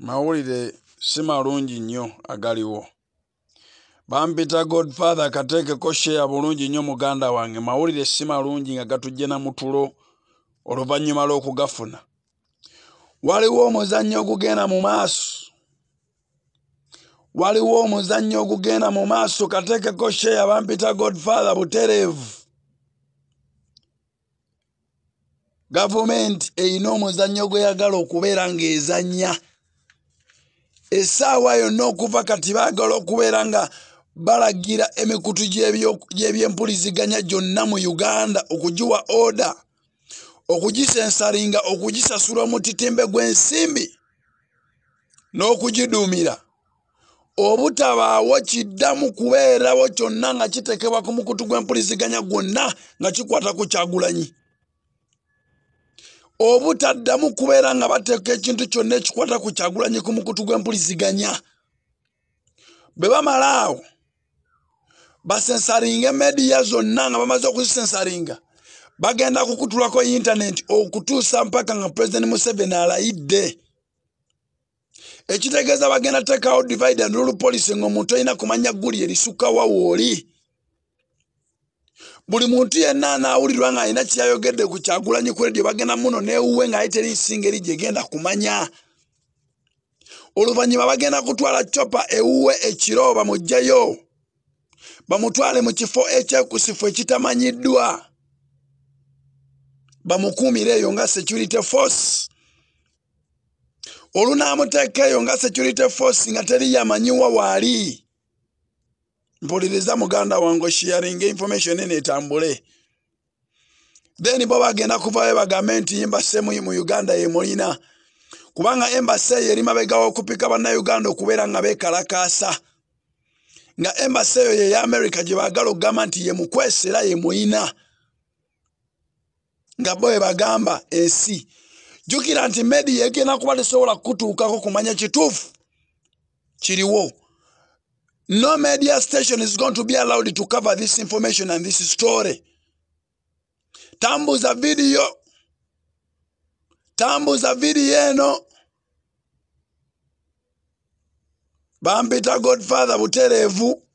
mawulire si malungi nnyo agaliwo bampita godfather kateekeko sheya bulungi nnyo muganda wange mawulire si malungi nga gatujje na mutulo oluvannyuma lw'okugafuna waliwo omuzannyo ogugenda mu maaso waliwo omuzannyo ogugenda mu maaso kateekeko sheya bampita godfather butereevu gavumenti eyina omuzannyo gweyagala okubeera ng'ezannya essaawa yonna okuva kati baagala okubeera nga balagira emikutu gy'ebyempuliziganya gyonna mu uganda okugiwa oda okugisensalinga okugisasula omutitimbe gw'ensimbi n'okugiduumira obutabaawo kiddamu kubeerawo kyonna nga kitekebwa ku mukutu gw'empuliziganya gwonna nga kikwata ku kyagulanyi obutaddamu kubeera nga bateeka ekintu kyonna ekikwata ku kyagulanyi ku mukutu gw'empuliziganya bwe bamala awo basensaringa mediya zonna nga bamaze okuzisensaringa bagenda kukutulako intaneti okutuusa mpaka nga pulezidenti museveni alayidde ekitegeeza bagenda teekawo divide and rule policy ngaomuntu olina kumanya gulya erisukka wawooli buli muntu yenna anaawulirwa ng'alina kyeyayogedde ku kyagulanyi kure gye bagenda muno neewuwe ng'ali teri nsinga eri gyegenda kumanya oluvannyuma bagenda kutwala chopa ewuwe ekiro bamuggyeyo bamutwale mu kifo ekyekusifu ekitamanyiddwa bamukuumire eyo nga security force olunaamuteeka eyo nga security force nga teri yamanyiwa waali mpuliriza muganda wange sharing information ene etambule then bo bagenda kuvaayo bagambe nti embasemu mu uganda yemulina kubanga embasi eyo eri mabegawo okupika bannayuganda okubeera nga beekalakaasa nga embasi eyo yeya amerika gye baagala okugamba nti ye mukwesa era ye muyina nga bo ebagamba ensi jjukira nti mediya egenda kuba tesobola kutuukako kumanya kituufu kiriwo No media station is going to be allowed to cover this information and this story. Tambu za video, tambu za vidieno Bambita godfather buterevu